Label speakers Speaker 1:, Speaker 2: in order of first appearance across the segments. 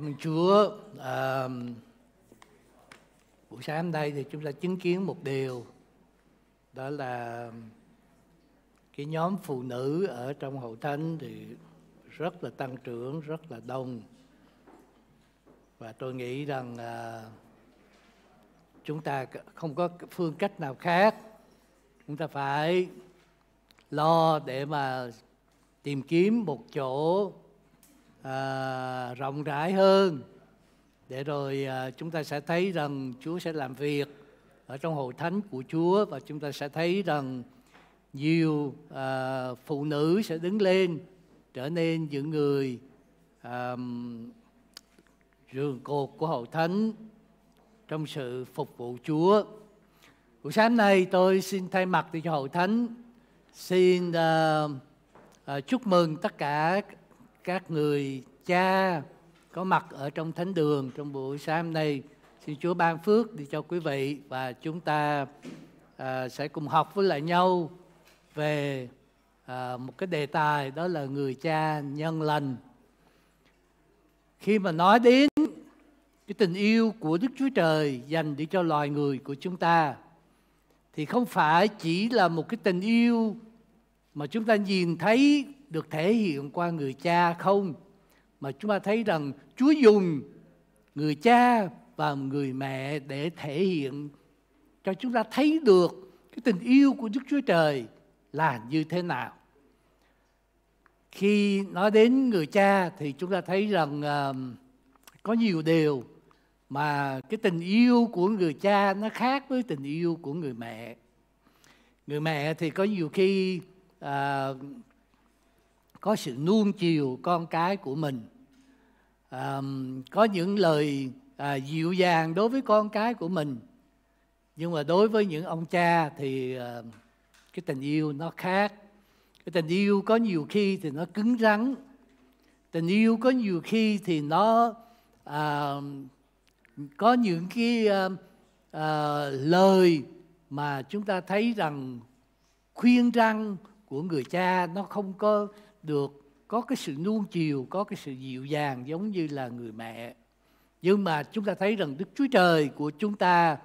Speaker 1: Cảm ơn Chúa. À, buổi sáng đây thì chúng ta chứng kiến một điều đó là cái nhóm phụ nữ ở trong hậu thánh thì rất là tăng trưởng, rất là đông. Và tôi nghĩ rằng à, chúng ta không có phương cách nào khác. Chúng ta phải lo để mà tìm kiếm một chỗ à, rộng rãi hơn để rồi à, chúng ta sẽ thấy rằng Chúa sẽ làm việc ở trong hội thánh của Chúa và chúng ta sẽ thấy rằng nhiều à, phụ nữ sẽ đứng lên trở nên những người à, rường cột của hội thánh trong sự phục vụ Chúa. Buổi sáng nay tôi xin thay mặt cho hội thánh xin uh, uh, chúc mừng tất cả các người cha có mặt ở trong thánh đường trong buổi sáng hôm nay. Xin Chúa ban phước đi cho quý vị và chúng ta à, sẽ cùng học với lại nhau về à, một cái đề tài đó là người cha nhân lành. Khi mà nói đến cái tình yêu của Đức Chúa Trời dành để cho loài người của chúng ta thì không phải chỉ là một cái tình yêu mà chúng ta nhìn thấy được thể hiện qua người cha không mà chúng ta thấy rằng Chúa dùng người cha và người mẹ để thể hiện cho chúng ta thấy được cái tình yêu của Đức Chúa Trời là như thế nào. Khi nói đến người cha thì chúng ta thấy rằng uh, có nhiều điều mà cái tình yêu của người cha nó khác với tình yêu của người mẹ. Người mẹ thì có nhiều khi uh, có sự nuông chiều con cái của mình à, có những lời à, dịu dàng đối với con cái của mình nhưng mà đối với những ông cha thì à, cái tình yêu nó khác cái tình yêu có nhiều khi thì nó cứng rắn tình yêu có nhiều khi thì nó à, có những cái à, à, lời mà chúng ta thấy rằng khuyên răng của người cha nó không có được có cái sự nuông chiều, có cái sự dịu dàng giống như là người mẹ. Nhưng mà chúng ta thấy rằng Đức Chúa Trời của chúng ta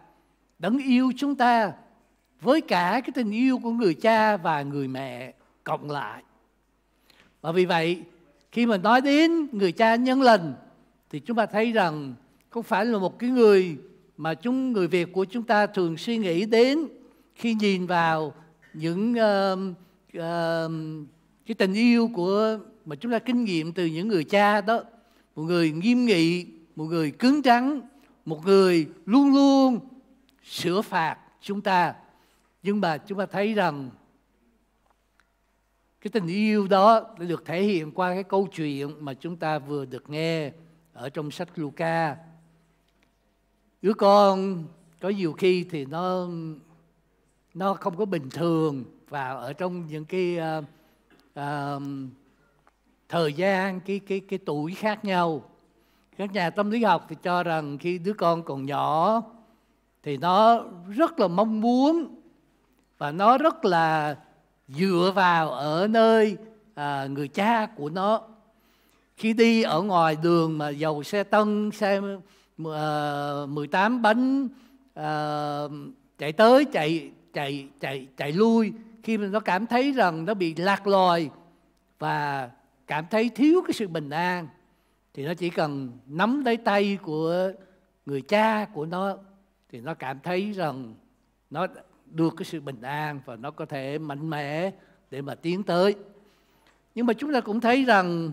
Speaker 1: đấng yêu chúng ta với cả cái tình yêu của người cha và người mẹ cộng lại. Và vì vậy, khi mà nói đến người cha nhân lành thì chúng ta thấy rằng không phải là một cái người mà chúng người Việt của chúng ta thường suy nghĩ đến khi nhìn vào những uh, uh, cái tình yêu của mà chúng ta kinh nghiệm từ những người cha đó một người nghiêm nghị một người cứng rắn một người luôn luôn sửa phạt chúng ta nhưng mà chúng ta thấy rằng cái tình yêu đó đã được thể hiện qua cái câu chuyện mà chúng ta vừa được nghe ở trong sách Luca. Đứa con có nhiều khi thì nó nó không có bình thường và ở trong những cái à, uh, thời gian cái cái cái tuổi khác nhau các nhà tâm lý học thì cho rằng khi đứa con còn nhỏ thì nó rất là mong muốn và nó rất là dựa vào ở nơi à, người cha của nó khi đi ở ngoài đường mà dầu xe tân xe uh, 18 ờ, bánh uh, chạy tới chạy chạy chạy chạy lui khi mà nó cảm thấy rằng nó bị lạc lòi và cảm thấy thiếu cái sự bình an thì nó chỉ cần nắm lấy tay của người cha của nó thì nó cảm thấy rằng nó được cái sự bình an và nó có thể mạnh mẽ để mà tiến tới nhưng mà chúng ta cũng thấy rằng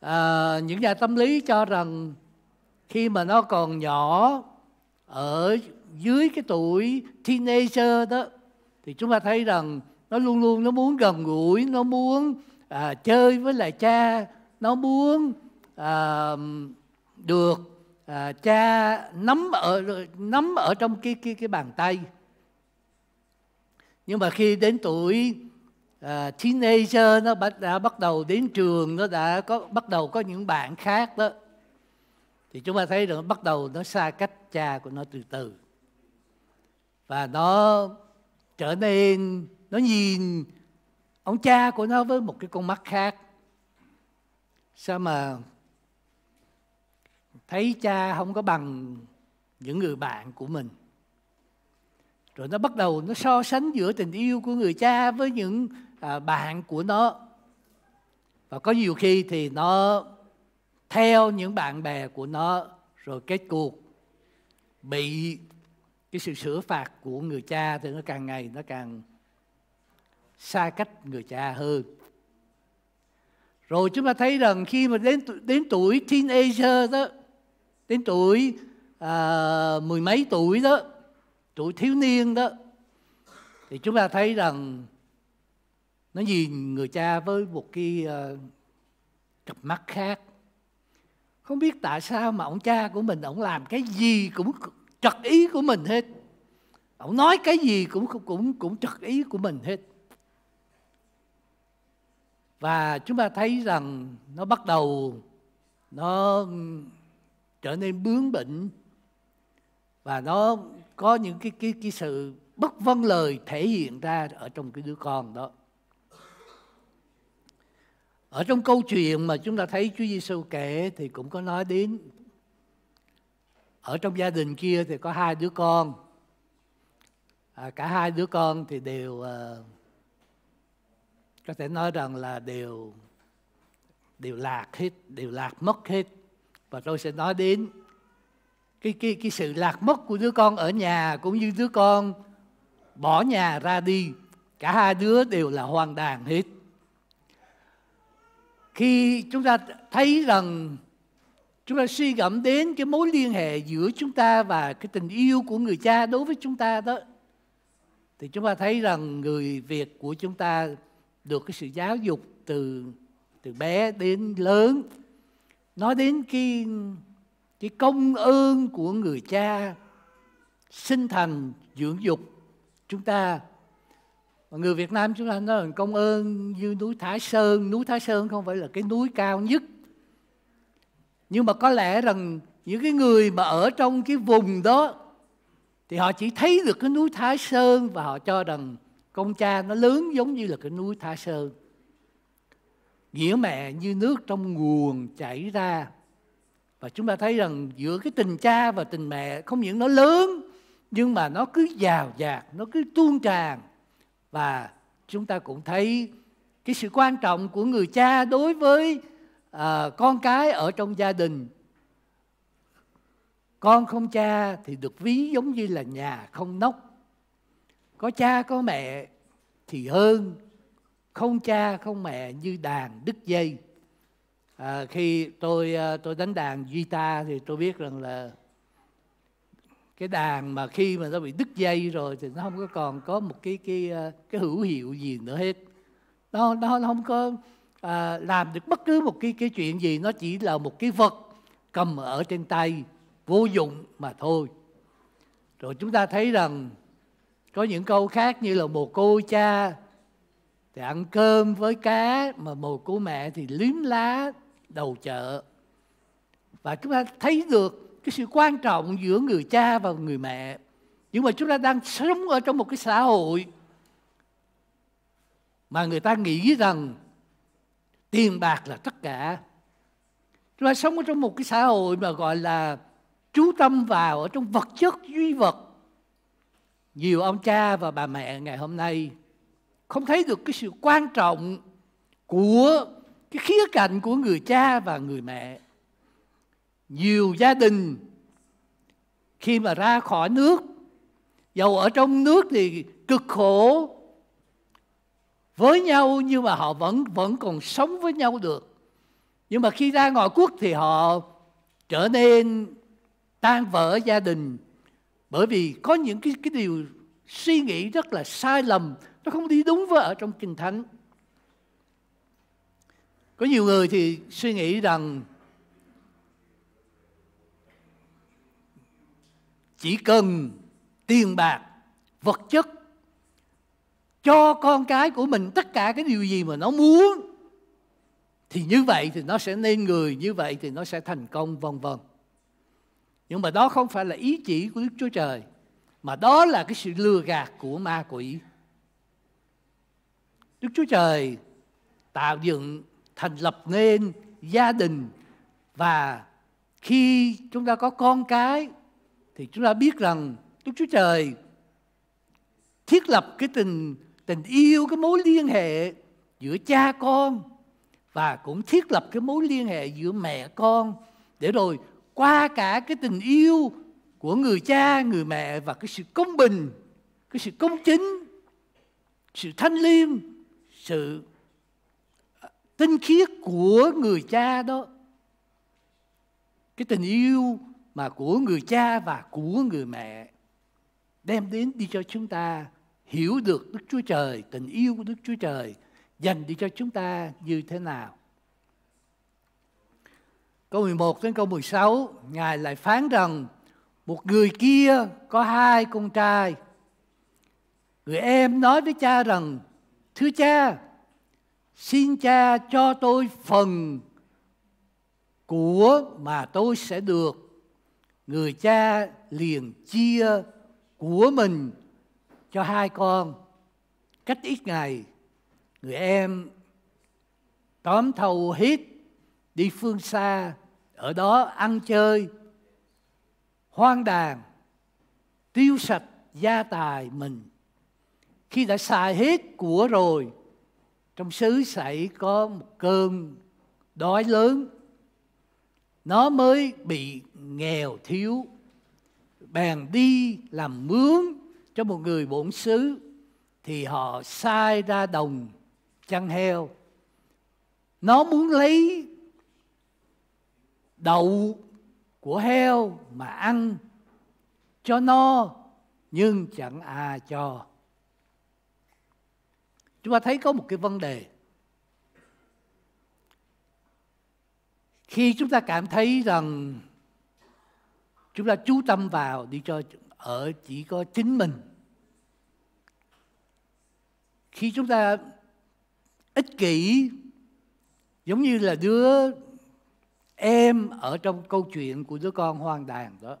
Speaker 1: à, những nhà tâm lý cho rằng khi mà nó còn nhỏ ở dưới cái tuổi teenager đó thì chúng ta thấy rằng nó luôn luôn nó muốn gần gũi nó muốn à, chơi với lại cha nó muốn à, được à, cha nắm ở nắm ở trong cái cái cái bàn tay nhưng mà khi đến tuổi à, teenager nó đã bắt đầu đến trường nó đã có bắt đầu có những bạn khác đó thì chúng ta thấy được bắt đầu nó xa cách cha của nó từ từ và nó trở nên nó nhìn ông cha của nó với một cái con mắt khác sao mà thấy cha không có bằng những người bạn của mình rồi nó bắt đầu nó so sánh giữa tình yêu của người cha với những à, bạn của nó và có nhiều khi thì nó theo những bạn bè của nó rồi kết cuộc bị cái sự sửa phạt của người cha thì nó càng ngày nó càng xa cách người cha hơn rồi chúng ta thấy rằng khi mà đến đến tuổi teenager đó đến tuổi à, mười mấy tuổi đó tuổi thiếu niên đó thì chúng ta thấy rằng nó nhìn người cha với một cái uh, cặp mắt khác không biết tại sao mà ông cha của mình ông làm cái gì cũng trật ý của mình hết ông nói cái gì cũng cũng cũng trật ý của mình hết và chúng ta thấy rằng nó bắt đầu nó trở nên bướng bỉnh và nó có những cái cái cái sự bất vâng lời thể hiện ra ở trong cái đứa con đó ở trong câu chuyện mà chúng ta thấy Chúa Giêsu kể thì cũng có nói đến ở trong gia đình kia thì có hai đứa con à, cả hai đứa con thì đều uh, có thể nói rằng là đều đều lạc hết đều lạc mất hết và tôi sẽ nói đến cái cái cái sự lạc mất của đứa con ở nhà cũng như đứa con bỏ nhà ra đi cả hai đứa đều là hoang đàn hết khi chúng ta thấy rằng chúng ta suy gẫm đến cái mối liên hệ giữa chúng ta và cái tình yêu của người cha đối với chúng ta đó thì chúng ta thấy rằng người Việt của chúng ta được cái sự giáo dục từ từ bé đến lớn nói đến cái cái công ơn của người cha sinh thành dưỡng dục chúng ta mà người Việt Nam chúng ta nói là công ơn như núi Thái Sơn núi Thái Sơn không phải là cái núi cao nhất nhưng mà có lẽ rằng những cái người mà ở trong cái vùng đó thì họ chỉ thấy được cái núi Thái Sơn và họ cho rằng công cha nó lớn giống như là cái núi Thái Sơn. Nghĩa mẹ như nước trong nguồn chảy ra. Và chúng ta thấy rằng giữa cái tình cha và tình mẹ không những nó lớn nhưng mà nó cứ giàu dạt, nó cứ tuôn tràn. Và chúng ta cũng thấy cái sự quan trọng của người cha đối với à, con cái ở trong gia đình con không cha thì được ví giống như là nhà không nóc có cha có mẹ thì hơn không cha không mẹ như đàn đứt dây à, khi tôi à, tôi đánh đàn guitar thì tôi biết rằng là cái đàn mà khi mà nó bị đứt dây rồi thì nó không có còn có một cái cái à, cái hữu hiệu gì nữa hết nó nó, nó không có à, làm được bất cứ một cái cái chuyện gì nó chỉ là một cái vật cầm ở trên tay vô dụng mà thôi rồi chúng ta thấy rằng có những câu khác như là một cô cha thì ăn cơm với cá mà một cô mẹ thì liếm lá đầu chợ và chúng ta thấy được cái sự quan trọng giữa người cha và người mẹ nhưng mà chúng ta đang sống ở trong một cái xã hội mà người ta nghĩ rằng tiền bạc là tất cả chúng ta sống ở trong một cái xã hội mà gọi là chú tâm vào ở trong vật chất duy vật nhiều ông cha và bà mẹ ngày hôm nay không thấy được cái sự quan trọng của cái khía cạnh của người cha và người mẹ nhiều gia đình khi mà ra khỏi nước dầu ở trong nước thì cực khổ với nhau nhưng mà họ vẫn vẫn còn sống với nhau được nhưng mà khi ra ngoài quốc thì họ trở nên tan vỡ gia đình bởi vì có những cái cái điều suy nghĩ rất là sai lầm nó không đi đúng với ở trong kinh thánh có nhiều người thì suy nghĩ rằng chỉ cần tiền bạc vật chất cho con cái của mình tất cả cái điều gì mà nó muốn thì như vậy thì nó sẽ nên người như vậy thì nó sẽ thành công vân vân nhưng mà đó không phải là ý chỉ của đức chúa trời mà đó là cái sự lừa gạt của ma quỷ đức chúa trời tạo dựng thành lập nên gia đình và khi chúng ta có con cái thì chúng ta biết rằng đức chúa trời thiết lập cái tình tình yêu cái mối liên hệ giữa cha con và cũng thiết lập cái mối liên hệ giữa mẹ con để rồi qua cả cái tình yêu của người cha người mẹ và cái sự công bình cái sự công chính sự thanh liêm sự à, tinh khiết của người cha đó cái tình yêu mà của người cha và của người mẹ đem đến đi cho chúng ta hiểu được Đức Chúa Trời, tình yêu của Đức Chúa Trời dành đi cho chúng ta như thế nào. Câu 11 đến câu 16, Ngài lại phán rằng một người kia có hai con trai. Người em nói với cha rằng, Thưa cha, xin cha cho tôi phần của mà tôi sẽ được. Người cha liền chia của mình cho hai con cách ít ngày người em tóm thâu hết đi phương xa ở đó ăn chơi hoang đàn tiêu sạch gia tài mình khi đã xài hết của rồi trong xứ xảy có một cơn đói lớn nó mới bị nghèo thiếu bèn đi làm mướn cho một người bổn xứ thì họ sai ra đồng chăn heo nó muốn lấy đậu của heo mà ăn cho no nhưng chẳng à cho chúng ta thấy có một cái vấn đề khi chúng ta cảm thấy rằng chúng ta chú tâm vào đi cho ở chỉ có chính mình khi chúng ta ích kỷ giống như là đứa em ở trong câu chuyện của đứa con hoang đàn đó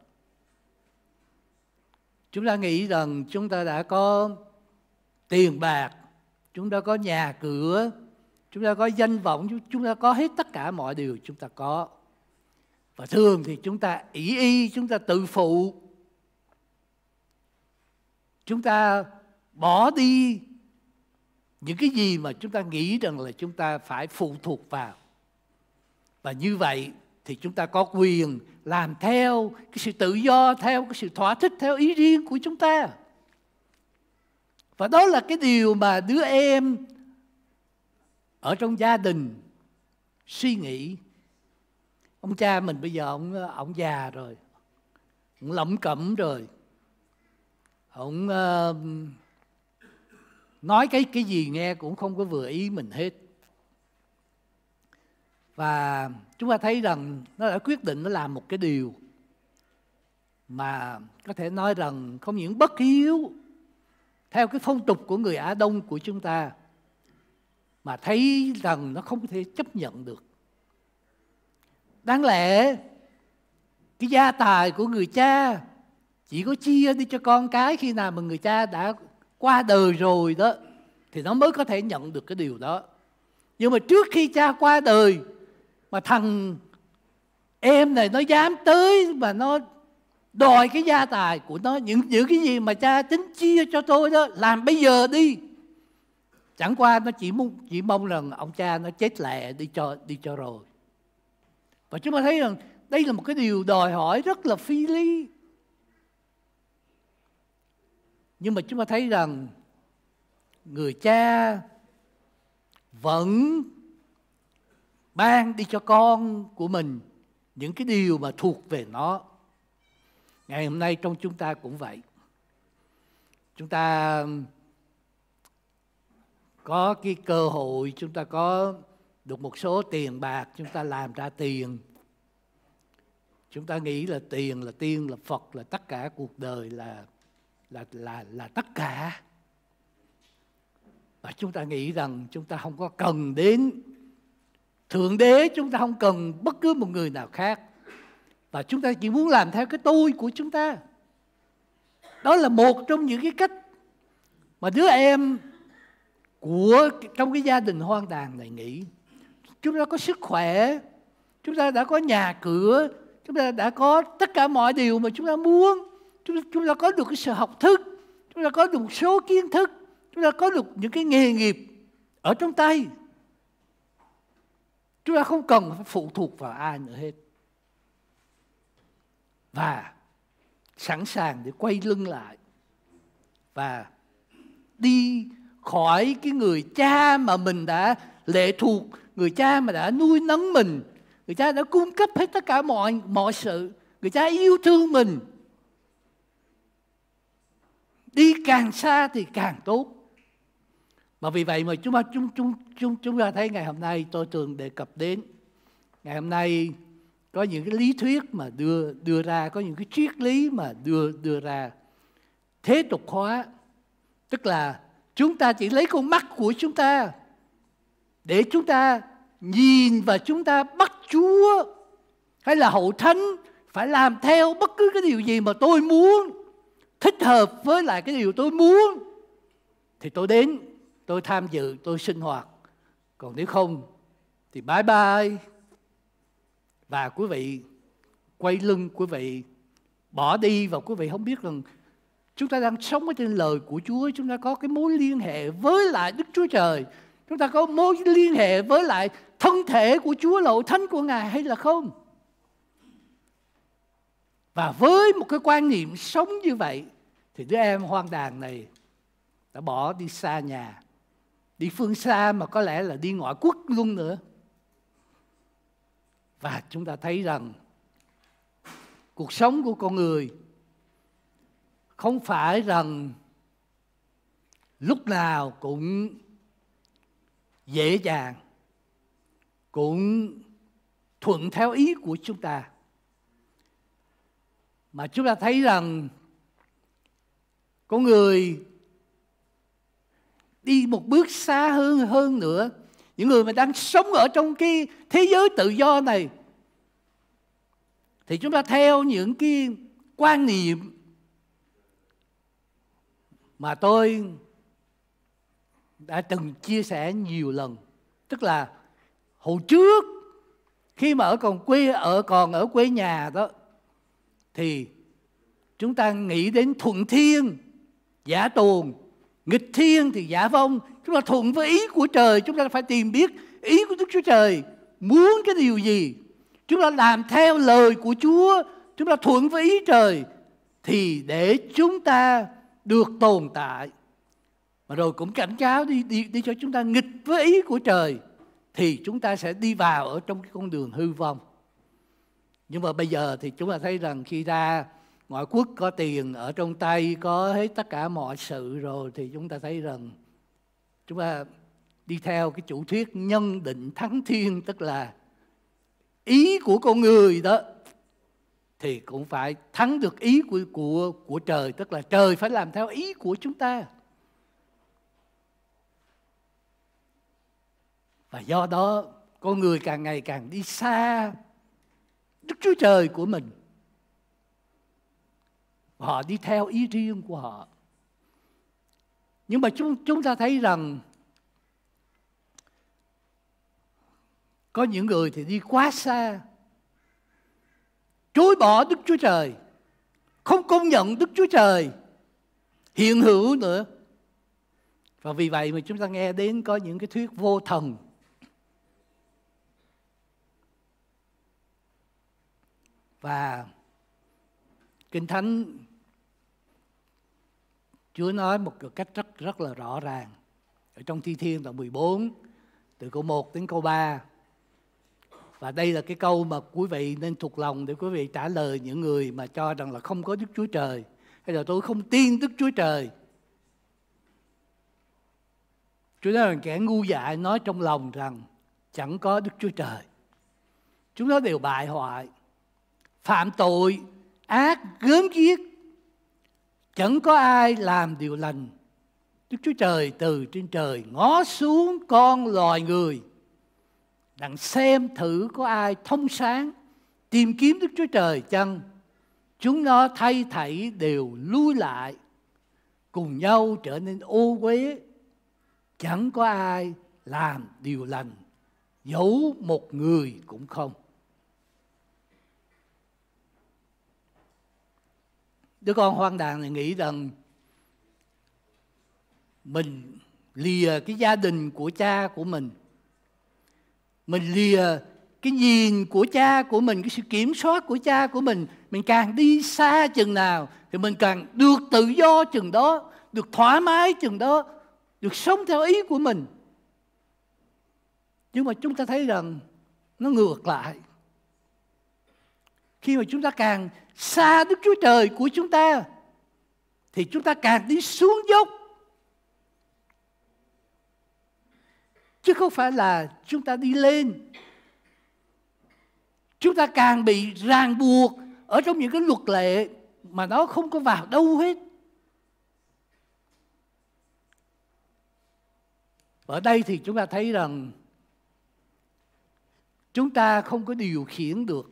Speaker 1: chúng ta nghĩ rằng chúng ta đã có tiền bạc chúng ta có nhà cửa chúng ta có danh vọng chúng ta có hết tất cả mọi điều chúng ta có và thường thì chúng ta ỷ y chúng ta tự phụ chúng ta bỏ đi những cái gì mà chúng ta nghĩ rằng là chúng ta phải phụ thuộc vào và như vậy thì chúng ta có quyền làm theo cái sự tự do theo cái sự thỏa thích theo ý riêng của chúng ta và đó là cái điều mà đứa em ở trong gia đình suy nghĩ ông cha mình bây giờ ông ông già rồi ông lẩm cẩm rồi ông uh, ờ, nói cái cái gì nghe cũng không có vừa ý mình hết và chúng ta thấy rằng nó đã quyết định nó làm một cái điều mà có thể nói rằng không những bất hiếu theo cái phong tục của người Á Đông của chúng ta mà thấy rằng nó không thể chấp nhận được. Đáng lẽ cái gia tài của người cha chỉ có chia đi cho con cái khi nào mà người cha đã qua đời rồi đó thì nó mới có thể nhận được cái điều đó nhưng mà trước khi cha qua đời mà thằng em này nó dám tới mà nó đòi cái gia tài của nó những những cái gì mà cha tính chia cho tôi đó làm bây giờ đi chẳng qua nó chỉ mong chỉ mong rằng ông cha nó chết lẹ đi cho đi cho rồi và chúng ta thấy rằng đây là một cái điều đòi hỏi rất là phi lý nhưng mà chúng ta thấy rằng người cha vẫn ban đi cho con của mình những cái điều mà thuộc về nó ngày hôm nay trong chúng ta cũng vậy chúng ta có cái cơ hội chúng ta có được một số tiền bạc chúng ta làm ra tiền chúng ta nghĩ là tiền là tiên là phật là tất cả cuộc đời là là là là tất cả và chúng ta nghĩ rằng chúng ta không có cần đến thượng đế chúng ta không cần bất cứ một người nào khác và chúng ta chỉ muốn làm theo cái tôi của chúng ta đó là một trong những cái cách mà đứa em của trong cái gia đình hoang tàn này nghĩ chúng ta có sức khỏe chúng ta đã có nhà cửa chúng ta đã có tất cả mọi điều mà chúng ta muốn chúng, chúng ta có được cái sự học thức chúng ta có được số kiến thức chúng ta có được những cái nghề nghiệp ở trong tay chúng ta không cần phải phụ thuộc vào ai nữa hết và sẵn sàng để quay lưng lại và đi khỏi cái người cha mà mình đã lệ thuộc người cha mà đã nuôi nấng mình người cha đã cung cấp hết tất cả mọi mọi sự người cha yêu thương mình đi càng xa thì càng tốt mà vì vậy mà chúng ta chúng chúng chúng chúng ta thấy ngày hôm nay tôi thường đề cập đến ngày hôm nay có những cái lý thuyết mà đưa đưa ra có những cái triết lý mà đưa đưa ra thế tục hóa tức là chúng ta chỉ lấy con mắt của chúng ta để chúng ta nhìn và chúng ta bắt chúa hay là hậu thánh phải làm theo bất cứ cái điều gì mà tôi muốn thích hợp với lại cái điều tôi muốn thì tôi đến tôi tham dự tôi sinh hoạt còn nếu không thì bye bye và quý vị quay lưng quý vị bỏ đi và quý vị không biết rằng chúng ta đang sống ở trên lời của Chúa chúng ta có cái mối liên hệ với lại Đức Chúa Trời chúng ta có mối liên hệ với lại thân thể của Chúa lộ thánh của Ngài hay là không và với một cái quan niệm sống như vậy thì đứa em hoang đàn này đã bỏ đi xa nhà, đi phương xa mà có lẽ là đi ngoại quốc luôn nữa. Và chúng ta thấy rằng cuộc sống của con người không phải rằng lúc nào cũng dễ dàng cũng thuận theo ý của chúng ta mà chúng ta thấy rằng có người đi một bước xa hơn hơn nữa những người mà đang sống ở trong cái thế giới tự do này thì chúng ta theo những cái quan niệm mà tôi đã từng chia sẻ nhiều lần tức là hồi trước khi mà ở còn quê ở còn ở quê nhà đó thì chúng ta nghĩ đến thuận thiên giả tuồng, nghịch thiên thì giả vong chúng ta thuận với ý của trời chúng ta phải tìm biết ý của đức chúa trời muốn cái điều gì chúng ta làm theo lời của chúa chúng ta thuận với ý trời thì để chúng ta được tồn tại mà rồi cũng cảnh cáo đi đi đi cho chúng ta nghịch với ý của trời thì chúng ta sẽ đi vào ở trong cái con đường hư vong nhưng mà bây giờ thì chúng ta thấy rằng khi ra ngoại quốc có tiền ở trong tay có hết tất cả mọi sự rồi thì chúng ta thấy rằng chúng ta đi theo cái chủ thuyết nhân định thắng thiên tức là ý của con người đó thì cũng phải thắng được ý của của của trời tức là trời phải làm theo ý của chúng ta và do đó con người càng ngày càng đi xa Đức Chúa Trời của mình. Họ đi theo ý riêng của họ. Nhưng mà chúng chúng ta thấy rằng có những người thì đi quá xa. Chối bỏ Đức Chúa Trời, không công nhận Đức Chúa Trời hiện hữu nữa. Và vì vậy mà chúng ta nghe đến có những cái thuyết vô thần Và Kinh Thánh Chúa nói một cách rất rất là rõ ràng. Ở trong Thi Thiên đoạn 14 từ câu 1 đến câu 3. Và đây là cái câu mà quý vị nên thuộc lòng để quý vị trả lời những người mà cho rằng là không có Đức Chúa Trời hay là tôi không tin Đức Chúa Trời. Chúa nói rằng kẻ ngu dại nói trong lòng rằng chẳng có Đức Chúa Trời. Chúng nó đều bại hoại phạm tội ác gớm ghiếc chẳng có ai làm điều lành đức chúa trời từ trên trời ngó xuống con loài người đặng xem thử có ai thông sáng tìm kiếm đức chúa trời chăng chúng nó thay thảy đều lui lại cùng nhau trở nên ô uế chẳng có ai làm điều lành dẫu một người cũng không Đứa con hoang đàn này nghĩ rằng mình lìa cái gia đình của cha của mình. Mình lìa cái nhìn của cha của mình, cái sự kiểm soát của cha của mình. Mình càng đi xa chừng nào thì mình càng được tự do chừng đó, được thoải mái chừng đó, được sống theo ý của mình. Nhưng mà chúng ta thấy rằng nó ngược lại. Khi mà chúng ta càng xa Đức Chúa Trời của chúng ta thì chúng ta càng đi xuống dốc. Chứ không phải là chúng ta đi lên. Chúng ta càng bị ràng buộc ở trong những cái luật lệ mà nó không có vào đâu hết. Ở đây thì chúng ta thấy rằng chúng ta không có điều khiển được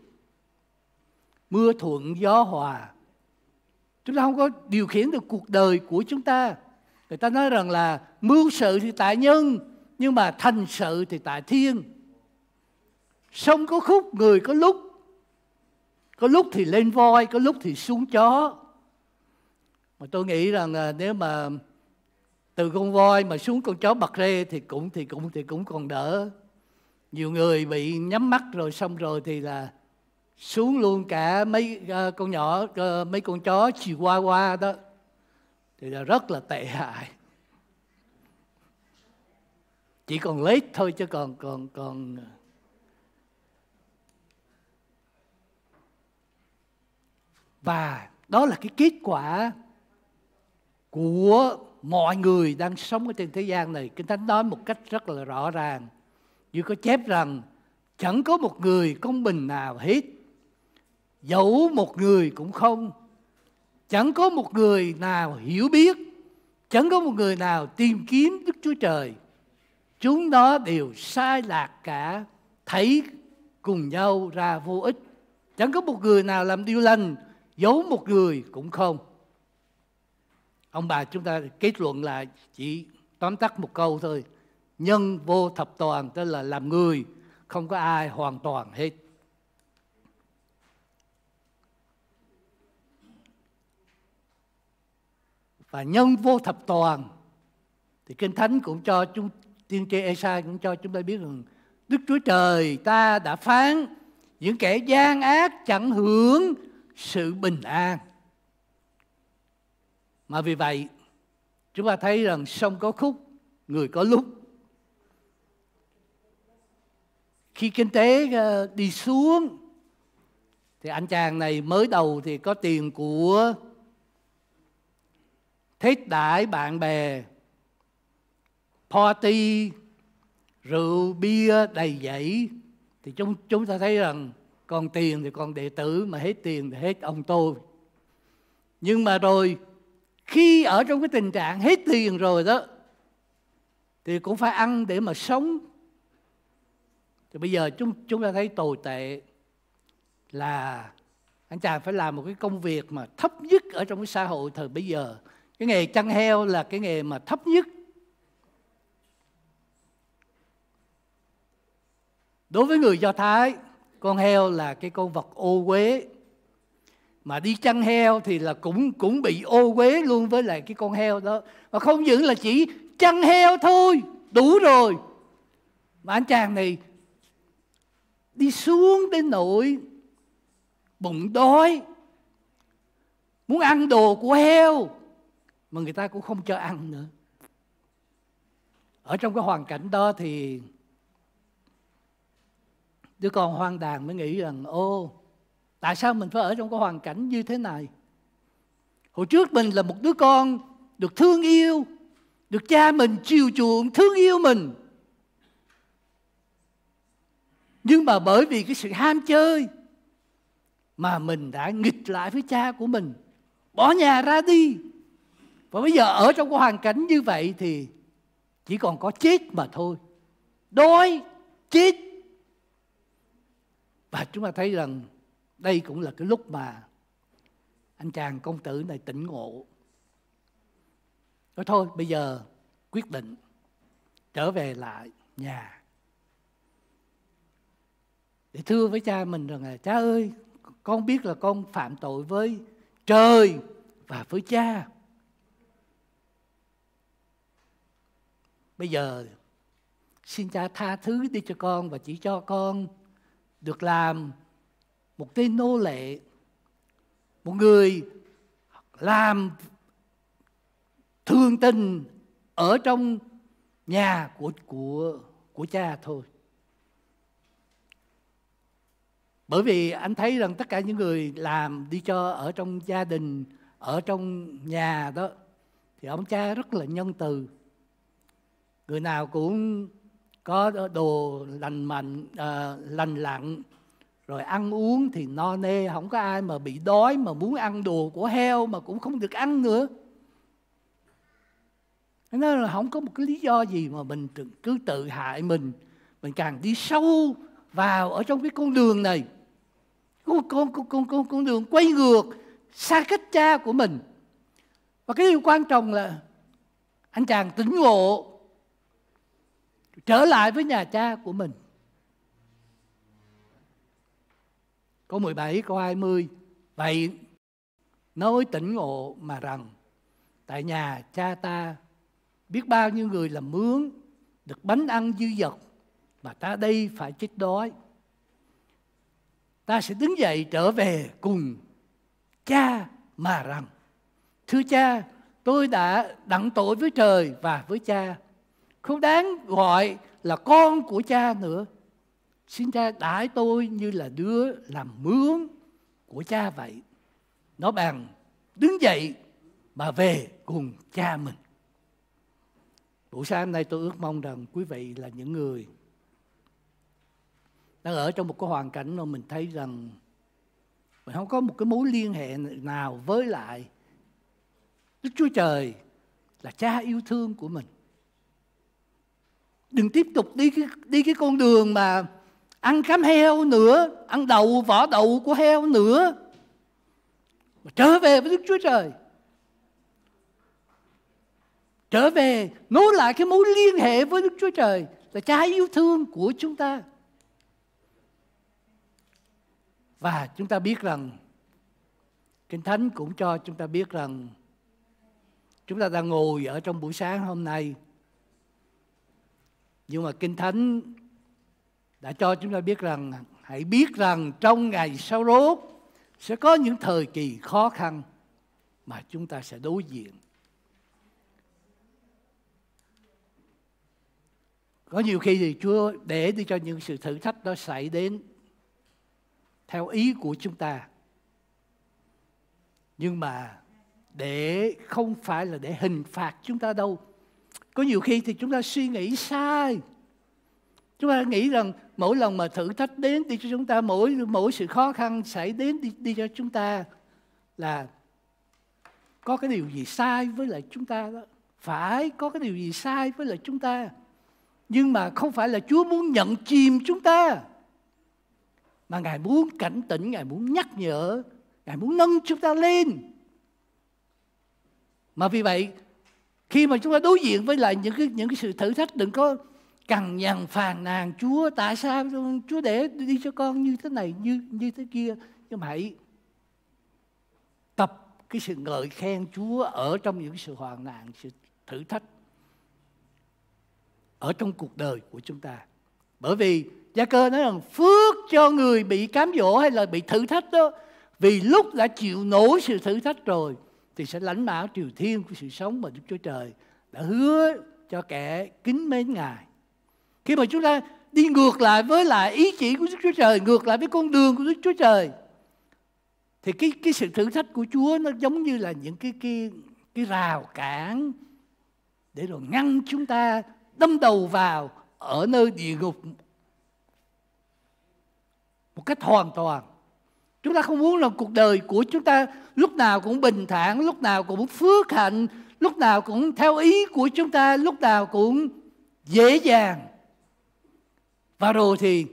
Speaker 1: mưa thuận gió hòa chúng ta không có điều khiển được cuộc đời của chúng ta người ta nói rằng là mưu sự thì tại nhân nhưng mà thành sự thì tại thiên sông có khúc người có lúc có lúc thì lên voi có lúc thì xuống chó mà tôi nghĩ rằng là nếu mà từ con voi mà xuống con chó bạc rê thì cũng thì cũng thì cũng còn đỡ nhiều người bị nhắm mắt rồi xong rồi thì là xuống luôn cả mấy uh, con nhỏ uh, mấy con chó chiều qua qua đó thì là rất là tệ hại chỉ còn lết thôi chứ còn còn còn ờ. và đó là cái kết quả của mọi người đang sống ở trên thế gian này kinh thánh nói một cách rất là rõ ràng như có chép rằng chẳng có một người công bình nào hết dẫu một người cũng không chẳng có một người nào hiểu biết chẳng có một người nào tìm kiếm đức chúa trời chúng nó đều sai lạc cả thấy cùng nhau ra vô ích chẳng có một người nào làm điều lành giấu một người cũng không ông bà chúng ta kết luận là chỉ tóm tắt một câu thôi nhân vô thập toàn tức là làm người không có ai hoàn toàn hết và nhân vô thập toàn thì kinh thánh cũng cho chúng tiên tri Esai cũng cho chúng ta biết rằng Đức Chúa Trời ta đã phán những kẻ gian ác chẳng hưởng sự bình an. Mà vì vậy, chúng ta thấy rằng sông có khúc, người có lúc. Khi kinh tế ờ, đi xuống, thì anh chàng này mới đầu thì có tiền của thiết đại bạn bè party rượu bia đầy dẫy thì chúng chúng ta thấy rằng còn tiền thì còn đệ tử mà hết tiền thì hết ông tôi nhưng mà rồi khi ở trong cái tình trạng hết tiền rồi đó thì cũng phải ăn để mà sống thì bây giờ chúng chúng ta thấy tồi tệ là anh chàng phải làm một cái công việc mà thấp nhất ở trong cái xã hội thời bây giờ cái nghề chăn heo là cái nghề mà thấp nhất đối với người do thái con heo là cái con vật ô uế mà đi chăn heo thì là cũng cũng bị ô uế luôn với lại cái con heo đó mà không những là chỉ chăn heo thôi đủ rồi mà anh chàng này đi xuống đến nỗi bụng đói muốn ăn đồ của heo mà người ta cũng không cho ăn nữa ở trong cái hoàn cảnh đó thì đứa con hoang đàn mới nghĩ rằng ô tại sao mình phải ở trong cái hoàn cảnh như thế này hồi trước mình là một đứa con được thương yêu được cha mình chiều chuộng thương yêu mình nhưng mà bởi vì cái sự ham chơi mà mình đã nghịch lại với cha của mình bỏ nhà ra đi và bây giờ ở trong cái hoàn cảnh như vậy thì chỉ còn có chết mà thôi. Đói, chết. Và chúng ta thấy rằng đây cũng là cái lúc mà anh chàng công tử này tỉnh ngộ. Nói thôi bây giờ quyết định trở về lại nhà. Để thưa với cha mình rằng là cha ơi, con biết là con phạm tội với trời và với cha bây giờ xin cha tha thứ đi cho con và chỉ cho con được làm một tên nô lệ một người làm thương tình ở trong nhà của của của cha thôi bởi vì anh thấy rằng tất cả những người làm đi cho ở trong gia đình ở trong nhà đó thì ông cha rất là nhân từ người nào cũng có đồ lành mạnh à, lành lặn rồi ăn uống thì no nê không có ai mà bị đói mà muốn ăn đồ của heo mà cũng không được ăn nữa nên là không có một cái lý do gì mà mình cứ tự hại mình mình càng đi sâu vào ở trong cái con đường này con con con con con, con đường quay ngược xa cách cha của mình và cái điều quan trọng là anh chàng tỉnh ngộ trở lại với nhà cha của mình. Câu 17, câu 20. Vậy nói tỉnh ngộ mà rằng tại nhà cha ta biết bao nhiêu người làm mướn được bánh ăn dư dật mà ta đây phải chết đói. Ta sẽ đứng dậy trở về cùng cha mà rằng Thưa cha, tôi đã đặng tội với trời và với cha không đáng gọi là con của cha nữa xin cha đãi tôi như là đứa làm mướn của cha vậy nó bằng đứng dậy mà về cùng cha mình buổi sáng nay tôi ước mong rằng quý vị là những người đang ở trong một cái hoàn cảnh mà mình thấy rằng mình không có một cái mối liên hệ nào với lại Đức Chúa Trời là cha yêu thương của mình đừng tiếp tục đi cái, đi cái con đường mà ăn cám heo nữa, ăn đậu, vỏ đậu của heo nữa. Mà trở về với Đức Chúa Trời. Trở về, nối lại cái mối liên hệ với Đức Chúa Trời là cha yêu thương của chúng ta. Và chúng ta biết rằng Kinh Thánh cũng cho chúng ta biết rằng chúng ta đang ngồi ở trong buổi sáng hôm nay nhưng mà Kinh Thánh đã cho chúng ta biết rằng hãy biết rằng trong ngày sau rốt sẽ có những thời kỳ khó khăn mà chúng ta sẽ đối diện. Có nhiều khi thì Chúa để đi cho những sự thử thách đó xảy đến theo ý của chúng ta. Nhưng mà để không phải là để hình phạt chúng ta đâu có nhiều khi thì chúng ta suy nghĩ sai chúng ta nghĩ rằng mỗi lần mà thử thách đến đi cho chúng ta mỗi mỗi sự khó khăn xảy đến đi, đi cho chúng ta là có cái điều gì sai với lại chúng ta đó phải có cái điều gì sai với lại chúng ta nhưng mà không phải là Chúa muốn nhận chìm chúng ta mà Ngài muốn cảnh tỉnh, Ngài muốn nhắc nhở, Ngài muốn nâng chúng ta lên. Mà vì vậy, khi mà chúng ta đối diện với lại những cái những cái sự thử thách đừng có cằn nhằn phàn nàn Chúa tại sao Chúa để đi cho con như thế này như như thế kia nhưng mà hãy tập cái sự ngợi khen Chúa ở trong những sự hoàn nạn sự thử thách ở trong cuộc đời của chúng ta bởi vì Gia Cơ nói rằng phước cho người bị cám dỗ hay là bị thử thách đó vì lúc đã chịu nổi sự thử thách rồi thì sẽ lãnh bảo triều thiên của sự sống mà Đức Chúa Trời đã hứa cho kẻ kính mến Ngài. Khi mà chúng ta đi ngược lại với lại ý chỉ của Đức Chúa Trời, ngược lại với con đường của Đức Chúa Trời, thì cái cái sự thử thách của Chúa nó giống như là những cái cái cái rào cản để rồi ngăn chúng ta đâm đầu vào ở nơi địa ngục một cách hoàn toàn Chúng ta không muốn là cuộc đời của chúng ta lúc nào cũng bình thản, lúc nào cũng phước hạnh, lúc nào cũng theo ý của chúng ta, lúc nào cũng dễ dàng. Và rồi thì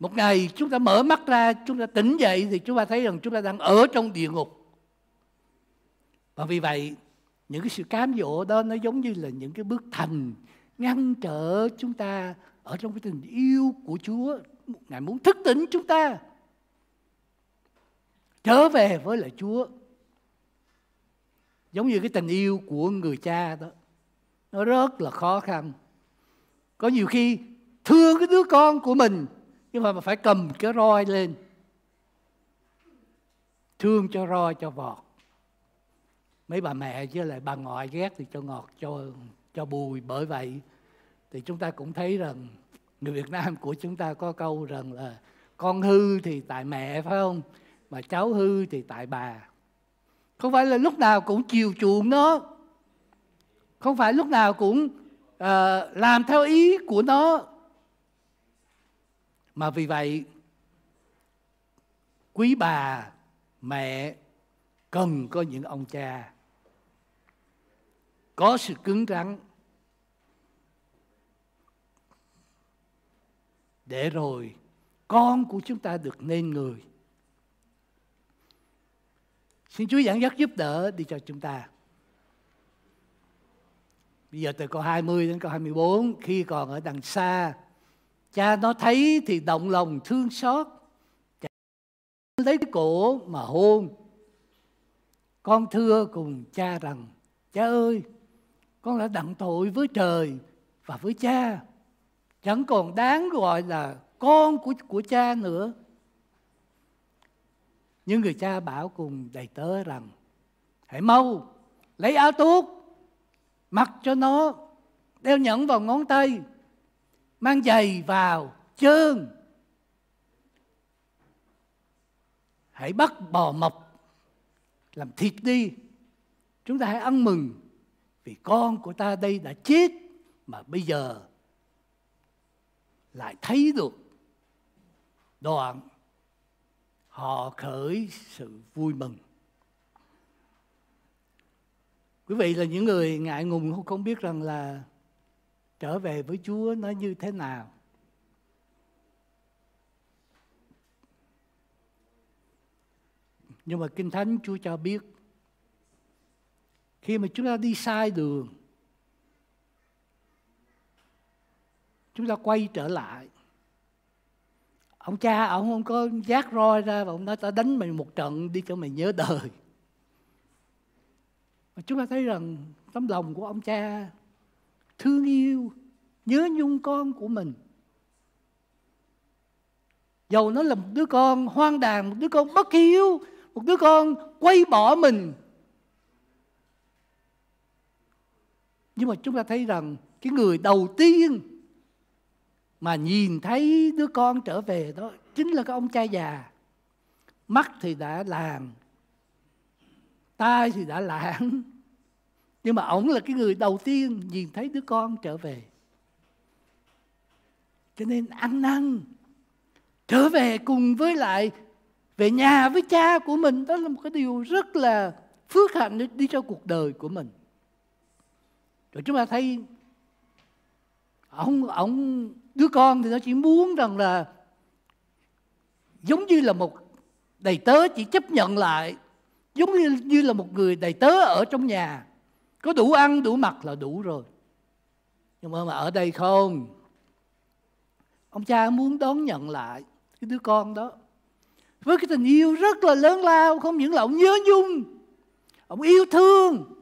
Speaker 1: một ngày chúng ta mở mắt ra, chúng ta tỉnh dậy thì chúng ta thấy rằng chúng ta đang ở trong địa ngục. Và vì vậy, những cái sự cám dỗ đó nó giống như là những cái bước thành ngăn trở chúng ta ở trong cái tình yêu của Chúa. Ngài muốn thức tỉnh chúng ta trở về với lại Chúa. Giống như cái tình yêu của người cha đó. Nó rất là khó khăn. Có nhiều khi thương cái đứa con của mình nhưng mà phải cầm cái roi lên. Thương cho roi cho vọt. Mấy bà mẹ với lại bà ngoại ghét thì cho ngọt cho cho bùi bởi vậy thì chúng ta cũng thấy rằng người Việt Nam của chúng ta có câu rằng là con hư thì tại mẹ phải không? mà cháu hư thì tại bà không phải là lúc nào cũng chiều chuộng nó không phải lúc nào cũng uh, làm theo ý của nó mà vì vậy quý bà mẹ cần có những ông cha có sự cứng rắn để rồi con của chúng ta được nên người Xin Chúa dẫn dắt giúp đỡ đi cho chúng ta. Bây giờ từ câu 20 đến câu 24, khi còn ở đằng xa, cha nó thấy thì động lòng thương xót. Cha lấy cái cổ mà hôn. Con thưa cùng cha rằng, cha ơi, con đã đặng tội với trời và với cha. Chẳng còn đáng gọi là con của, của cha nữa nhưng người cha bảo cùng đầy tớ rằng hãy mau lấy áo tuốt mặc cho nó đeo nhẫn vào ngón tay mang giày vào chân hãy bắt bò mập làm thịt đi chúng ta hãy ăn mừng vì con của ta đây đã chết mà bây giờ lại thấy được đoạn họ khởi sự vui mừng quý vị là những người ngại ngùng không biết rằng là trở về với chúa nó như thế nào nhưng mà kinh thánh chúa cho biết khi mà chúng ta đi sai đường chúng ta quay trở lại ông cha ông không có giác roi ra và ông nói ta đánh mày một trận đi cho mày nhớ đời mà chúng ta thấy rằng tấm lòng của ông cha thương yêu nhớ nhung con của mình dầu nó là một đứa con hoang đàn một đứa con bất hiếu một đứa con quay bỏ mình nhưng mà chúng ta thấy rằng cái người đầu tiên mà nhìn thấy đứa con trở về đó chính là cái ông cha già mắt thì đã làng tai thì đã lãng nhưng mà ổng là cái người đầu tiên nhìn thấy đứa con trở về cho nên ăn năn trở về cùng với lại về nhà với cha của mình đó là một cái điều rất là phước hạnh đi cho cuộc đời của mình rồi chúng ta thấy ông ông đứa con thì nó chỉ muốn rằng là giống như là một đầy tớ chỉ chấp nhận lại giống như, như là một người đầy tớ ở trong nhà có đủ ăn đủ mặc là đủ rồi nhưng mà, mà ở đây không ông cha muốn đón nhận lại cái đứa con đó với cái tình yêu rất là lớn lao không những là ông nhớ nhung ông yêu thương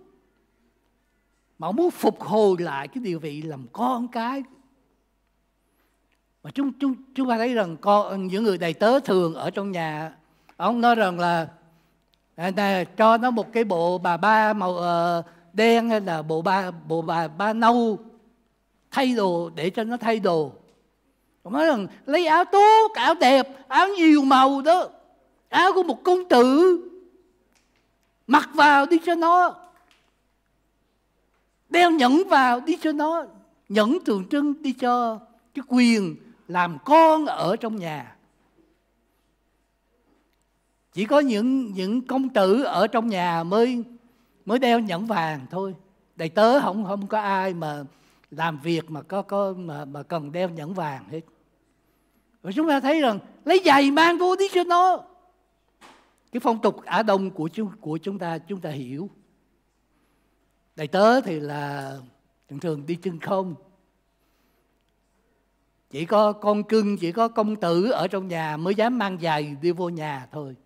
Speaker 1: mà muốn phục hồi lại cái địa vị làm con cái mà chúng chúng chúng ta thấy rằng con những người đầy tớ thường ở trong nhà ông nói rằng là này, cho nó một cái bộ bà ba màu uh, đen hay là bộ ba bộ bà ba nâu thay đồ để cho nó thay đồ ông nói rằng lấy áo tốt áo đẹp áo nhiều màu đó áo của một công tử mặc vào đi cho nó đeo nhẫn vào đi cho nó nhẫn tượng trưng đi cho cái quyền làm con ở trong nhà chỉ có những những công tử ở trong nhà mới mới đeo nhẫn vàng thôi đầy tớ không không có ai mà làm việc mà có có mà, mà cần đeo nhẫn vàng hết và chúng ta thấy rằng lấy giày mang vô đi cho nó cái phong tục ả Đông của chúng của chúng ta chúng ta hiểu Đầy tớ thì là thường thường đi chân không. Chỉ có con cưng, chỉ có công tử ở trong nhà mới dám mang giày đi vô nhà thôi.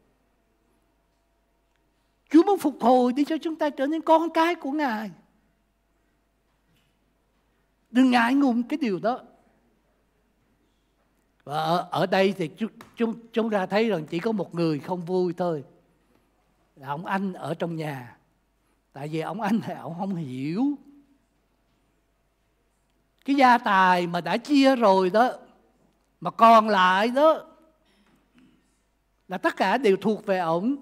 Speaker 1: Chúa muốn phục hồi đi cho chúng ta trở nên con cái của Ngài. Đừng ngại ngùng cái điều đó. Và ở, ở đây thì chúng, chúng, chúng ta thấy rằng chỉ có một người không vui thôi. Là ông anh ở trong nhà tại vì ông anh này ông không hiểu cái gia tài mà đã chia rồi đó mà còn lại đó là tất cả đều thuộc về ổng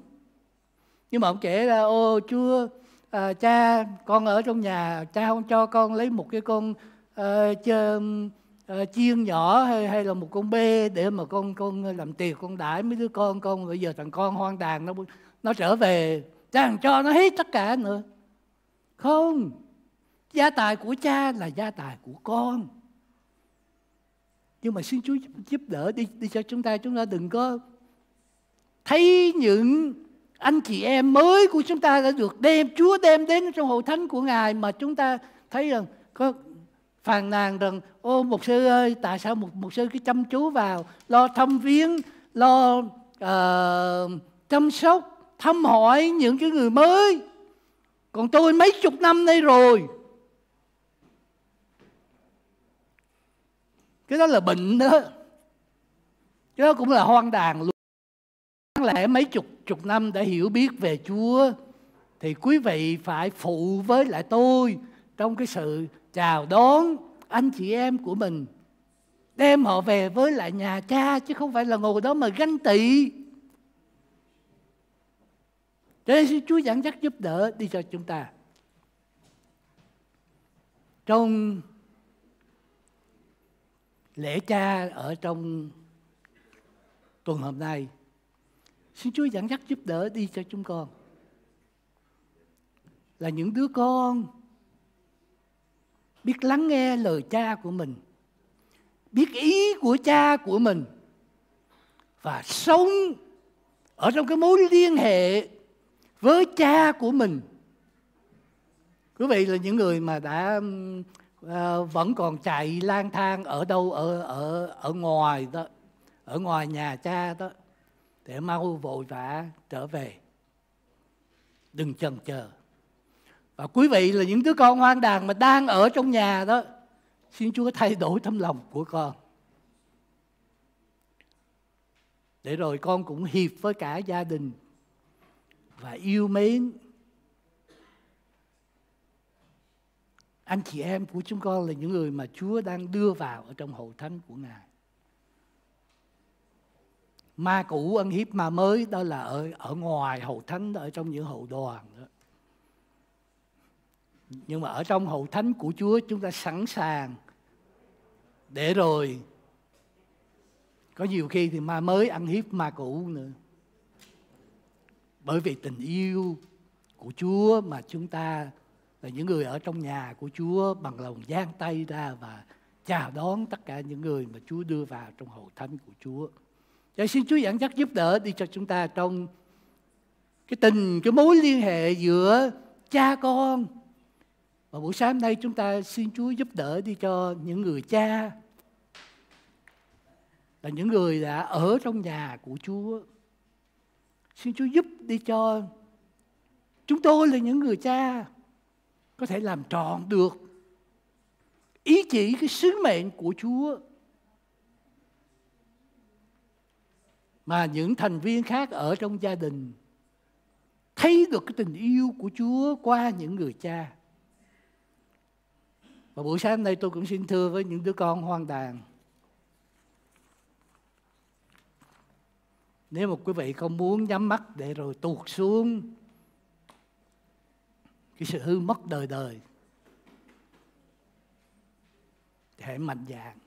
Speaker 1: nhưng mà ông kể là ô chúa à, cha con ở trong nhà cha không cho con lấy một cái con à, ờ, chơ, à, ờ, chiên nhỏ hay hay là một con bê để mà con con làm tiệc con đãi mấy đứa con con bây giờ thằng con hoang đàn nó nó trở về chàng cho nó hết tất cả nữa không gia tài của cha là gia tài của con nhưng mà xin Chúa giúp, giúp đỡ đi đi cho chúng ta chúng ta đừng có thấy những anh chị em mới của chúng ta đã được đem Chúa đem đến trong hội thánh của Ngài mà chúng ta thấy rằng có phàn nàn rằng ô một sư ơi tại sao một một sư cứ chăm chú vào lo thăm viếng lo uh, chăm sóc thăm hỏi những cái người mới còn tôi mấy chục năm nay rồi cái đó là bệnh đó cái đó cũng là hoang đàn luôn đáng lẽ mấy chục chục năm đã hiểu biết về chúa thì quý vị phải phụ với lại tôi trong cái sự chào đón anh chị em của mình đem họ về với lại nhà cha chứ không phải là ngồi đó mà ganh tị cho nên xin Chúa dẫn dắt giúp đỡ đi cho chúng ta. Trong lễ cha ở trong tuần hôm nay, xin Chúa dẫn dắt giúp đỡ đi cho chúng con. Là những đứa con biết lắng nghe lời cha của mình, biết ý của cha của mình và sống ở trong cái mối liên hệ với cha của mình quý vị là những người mà đã uh, vẫn còn chạy lang thang ở đâu ở ở ở ngoài đó ở ngoài nhà cha đó để mau vội vã trở về đừng chần chờ và quý vị là những đứa con hoang đàn mà đang ở trong nhà đó xin chúa thay đổi tấm lòng của con để rồi con cũng hiệp với cả gia đình và yêu mến anh chị em của chúng con là những người mà Chúa đang đưa vào ở trong hậu thánh của Ngài. Ma cũ ăn hiếp ma mới đó là ở ở ngoài hậu thánh ở trong những hậu đoàn đó. Nhưng mà ở trong hậu thánh của Chúa chúng ta sẵn sàng để rồi có nhiều khi thì ma mới ăn hiếp ma cũ nữa bởi vì tình yêu của Chúa mà chúng ta là những người ở trong nhà của Chúa bằng lòng giang tay ra và chào đón tất cả những người mà Chúa đưa vào trong hậu thánh của Chúa. Vậy dạ, xin Chúa dẫn dắt giúp đỡ đi cho chúng ta trong cái tình, cái mối liên hệ giữa cha con. Và buổi sáng nay chúng ta xin Chúa giúp đỡ đi cho những người cha là những người đã ở trong nhà của Chúa Xin Chúa giúp đi cho chúng tôi là những người cha có thể làm tròn được ý chỉ cái sứ mệnh của Chúa mà những thành viên khác ở trong gia đình thấy được cái tình yêu của Chúa qua những người cha. Và buổi sáng hôm nay tôi cũng xin thưa với những đứa con hoang tàn Nếu mà quý vị không muốn nhắm mắt để rồi tuột xuống cái sự hư mất đời đời thì hãy mạnh dạn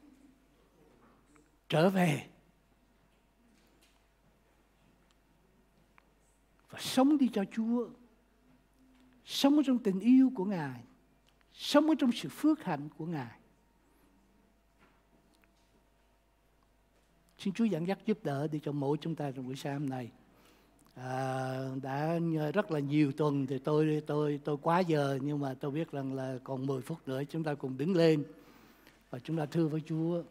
Speaker 1: trở về và sống đi cho Chúa sống ở trong tình yêu của Ngài sống ở trong sự phước hạnh của Ngài Xin Chúa dẫn dắt giúp đỡ đi cho mỗi chúng ta trong buổi sáng hôm nay. À, đã rất là nhiều tuần thì tôi tôi tôi quá giờ nhưng mà tôi biết rằng là còn 10 phút nữa chúng ta cùng đứng lên và chúng ta thưa với Chúa.